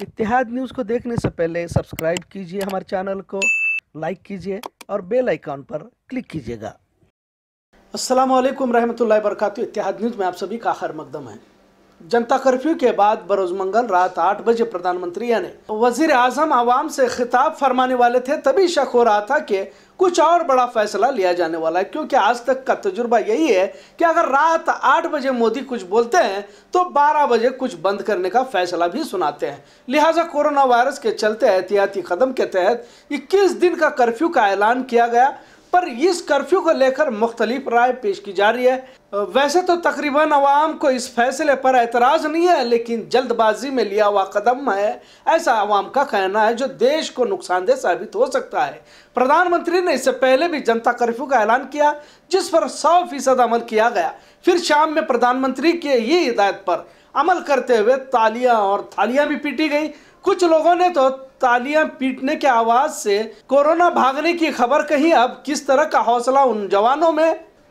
इतिहाद news को देखने से पहले सब्सक्राइब कीजिए हमारे चैनल को लाइक कीजिए और बेल आइकॉन पर क्लिक कीजिएगा असलम वरहमल वर्क इतिहाद न्यूज़ में आप सभी का आखिर मकदम है जनता कर्फ्यू के बाद बरोज मंगल रात आठ बजे प्रधानमंत्री ने वजीर आजम आवाम से खिताब फरमाने वाले थे तभी शक हो रहा था कि कुछ और बड़ा फैसला लिया जाने वाला है क्योंकि आज तक का तजुर्बा यही है कि अगर रात आठ बजे मोदी कुछ बोलते हैं तो बारह बजे कुछ बंद करने का फैसला भी सुनाते हैं लिहाजा कोरोना वायरस के चलते एहतियाती कदम के तहत इक्कीस दिन का कर्फ्यू का ऐलान किया गया पर इस कर्फ्यू को लेकर मुख्तलिफ राय पेश की जा रही है वैसे तो तकरीबन अवाम को इस फैसले पर एतराज़ नहीं है लेकिन जल्दबाजी में लिया हुआ कदम है ऐसा अवाम का कहना है जो देश को नुकसानदेह साबित हो सकता है प्रधानमंत्री ने इससे पहले भी जनता कर्फ्यू का ऐलान किया जिस पर सौ फीसद अमल किया गया फिर शाम में प्रधानमंत्री के ही हिदायत पर अमल करते हुए तालियां और थालियां भी पीटी गई कुछ लोगों ने तो तालियां पीटने की आवाज से कोरोना भागने की खबर कहीं अब किस तरह का हौसला उन जवानों में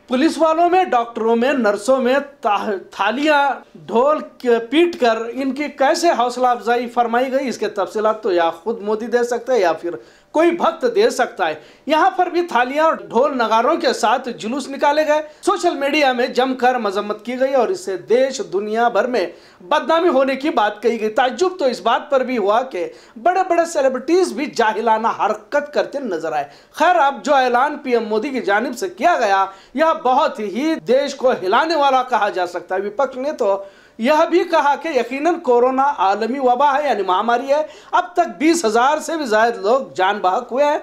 पुलिस वालों में डॉक्टरों में नर्सों में थालियां ढोल पीट कर इनकी कैसे हौसला अफजाई फरमाई गई इसके तफसीत तो या खुद मोदी दे सकते हैं या फिर कोई भक्त दे सकता है यहाँ पर भी थालियां और ढोल नगारों के साथ जुलूस निकाले गए सोशल मीडिया में जमकर मजम्मत की गई और इससे देश दुनिया भर में बदनामी होने की बात कही गई ताजुब तो इस बात पर भी हुआ कि बड़े बड़े सेलिब्रिटीज भी जाहिलाना हरकत करते नजर आए खैर अब जो ऐलान पीएम मोदी की जानब से किया गया यह बहुत ही देश को हिलाने वाला कहा जा सकता है विपक्ष ने तो यह भी कहा कि यकीनन कोरोना आलमी वबा है यानी महामारी है अब तक बीस हजार से भी ज्यादा लोग जान बाहक हुए हैं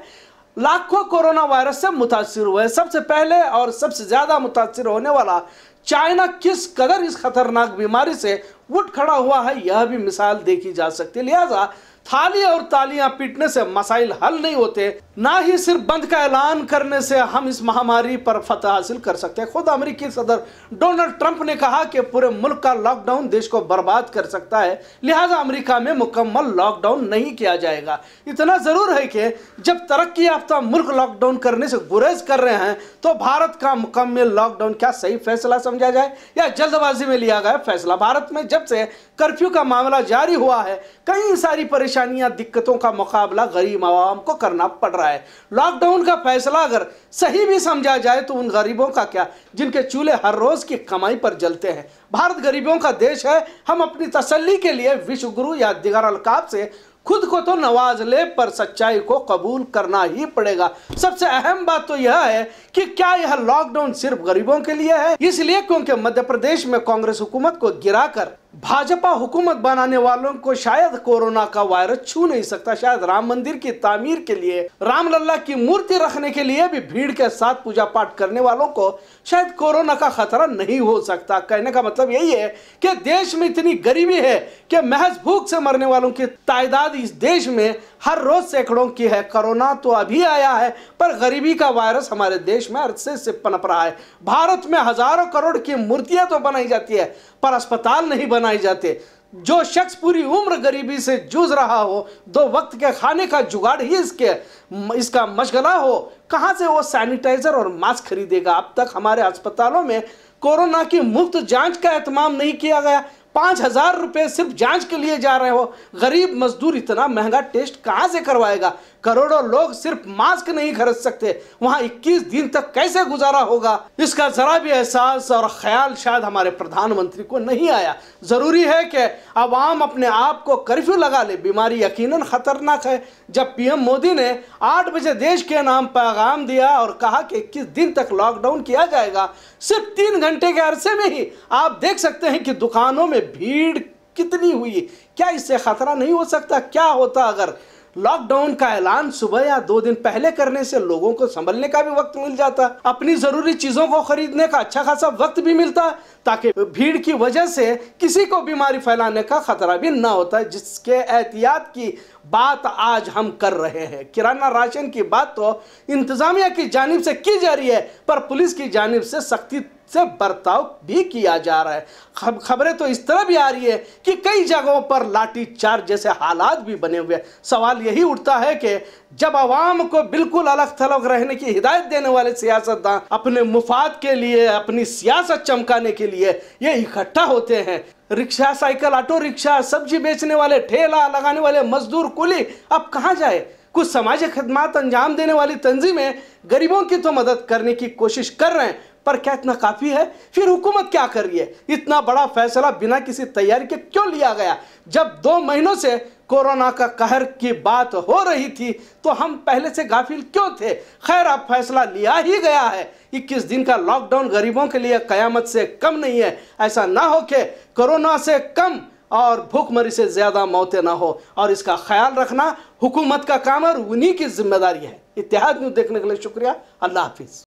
लाखों कोरोना वायरस से मुतासर हुए सबसे पहले और सबसे ज़्यादा मुतासर होने वाला चाइना किस कदर इस खतरनाक बीमारी से उठ खड़ा हुआ है यह भी मिसाल देखी जा सकती है लिहाजा थाली और तालियां पीटने से मसाइल हल नहीं होते ना ही सिर्फ बंद का ऐलान करने से हम इस महामारी पर फतह हासिल कर सकते हैं खुद अमेरिकी सदर डोनाल्ड ट्रंप ने कहा कि पूरे मुल्क का लॉकडाउन देश को बर्बाद कर सकता है लिहाजा अमेरिका में मुकम्मल लॉकडाउन नहीं किया जाएगा इतना ज़रूर है कि जब तरक्की याफ्ता मुल्क लॉकडाउन करने से गुरेज कर रहे हैं तो भारत का मुकम्मल लॉकडाउन क्या सही फैसला समझा जाए या जल्दबाजी में लिया गया फैसला भारत में जब से कर्फ्यू का मामला जारी हुआ है कई सारी परेशानियां दिक्कतों का मुकाबला गरीब आवाम को करना पड़ रहा है लॉकडाउन का फैसला अगर सही भी समझा जाए तो उन गरीबों का क्या जिनके चूल्हे हर रोज की कमाई पर जलते हैं भारत गरीबों का देश है हम अपनी तसली के लिए विश्वगुरु या दिगर अलकाब से खुद को तो नवाज ले पर सच्चाई को कबूल करना ही पड़ेगा सबसे अहम बात तो यह है कि क्या यह लॉकडाउन सिर्फ गरीबों के लिए है इसलिए क्योंकि मध्य प्रदेश में कांग्रेस हुकूमत को गिराकर भाजपा हुकूमत बनाने वालों को शायद कोरोना का वायरस छू नहीं सकता शायद राम मंदिर की तामीर के लिए रामलला की मूर्ति रखने के लिए भी भीड़ के साथ पूजा पाठ करने वालों को शायद कोरोना का खतरा नहीं हो सकता कहने का मतलब यही है कि देश में इतनी गरीबी है कि महज भूख से मरने वालों की तादाद इस देश में हर रोज सैकड़ों की है कोरोना तो अभी आया है पर गरीबी का वायरस हमारे देश में अरसे से पनप रहा है भारत में हजारों करोड़ की मूर्तियां तो बनाई जाती है पर अस्पताल नहीं बनाए जाते जो शख्स पूरी उम्र गरीबी से जूझ रहा हो दो वक्त के खाने का जुगाड़ ही इसके इसका मशगला हो कहाँ से वो सैनिटाइज़र और मास्क खरीदेगा अब तक हमारे अस्पतालों में कोरोना की मुफ्त जांच का एहतमाम नहीं किया गया पाँच हजार रुपये सिर्फ जांच के लिए जा रहे हो गरीब मजदूर इतना महंगा टेस्ट कहाँ से करवाएगा करोड़ों लोग सिर्फ मास्क नहीं खरीद सकते वहाँ 21 दिन तक कैसे गुजारा होगा इसका जरा भी एहसास और ख्याल शायद हमारे प्रधानमंत्री को नहीं आया ज़रूरी है कि आवाम अपने आप को कर्फ्यू लगा ले बीमारी यकीन खतरनाक है जब पीएम मोदी ने आठ बजे देश के नाम पैगाम दिया और कहा कि इक्कीस दिन तक लॉकडाउन किया जाएगा सिर्फ तीन घंटे के अरसे में ही आप देख सकते हैं कि दुकानों में भीड़ कितनी हुई क्या इससे खतरा नहीं हो सकता क्या होता अगर लॉकडाउन का ऐलान सुबह या दो दिन पहले करने से लोगों को संभलने का भी वक्त मिल जाता अपनी जरूरी चीजों को खरीदने का अच्छा खासा वक्त भी मिलता ताकि भीड़ की वजह से किसी को बीमारी फैलाने का खतरा भी ना होता जिसके एहतियात की बात आज हम कर रहे हैं किराना राशन की बात तो इंतज़ामिया की जानब से की जा रही है पर पुलिस की जानब से सख्ती से बर्ताव भी किया जा रहा है खबरें तो इस तरह भी आ रही है कि कई जगहों पर लाठी चार्ज जैसे हालात भी बने हुए हैं सवाल यही उठता है कि जब आवाम को बिल्कुल अलग थलग रहने की हिदायत देने वाले सियासतदान अपने मुफाद के लिए अपनी सियासत चमकाने के लिए ये इकट्ठा होते हैं रिक्शा साइकिल ऑटो रिक्शा सब्जी बेचने वाले ठेला लगाने वाले मजदूर कुली अब कहाँ जाए कुछ समाजी खदमात अंजाम देने वाली तंजीमें गरीबों की तो मदद करने की कोशिश कर रहे हैं पर क्या इतना काफ़ी है फिर हुकूमत क्या कर रही है इतना बड़ा फैसला बिना किसी तैयारी के क्यों लिया गया जब दो महीनों से कोरोना का कहर की बात हो रही थी तो हम पहले से गाफिल क्यों थे खैर अब फैसला लिया ही गया है इक्कीस दिन का लॉकडाउन गरीबों के लिए कयामत से कम नहीं है ऐसा ना हो के कोरोना से कम और भूखमरी से ज़्यादा मौतें ना हो और इसका ख्याल रखना हुकूमत का काम और उन्हीं की जिम्मेदारी है इतिहाद न्यूज़ देखने के लिए शुक्रिया अल्लाह हाफिज़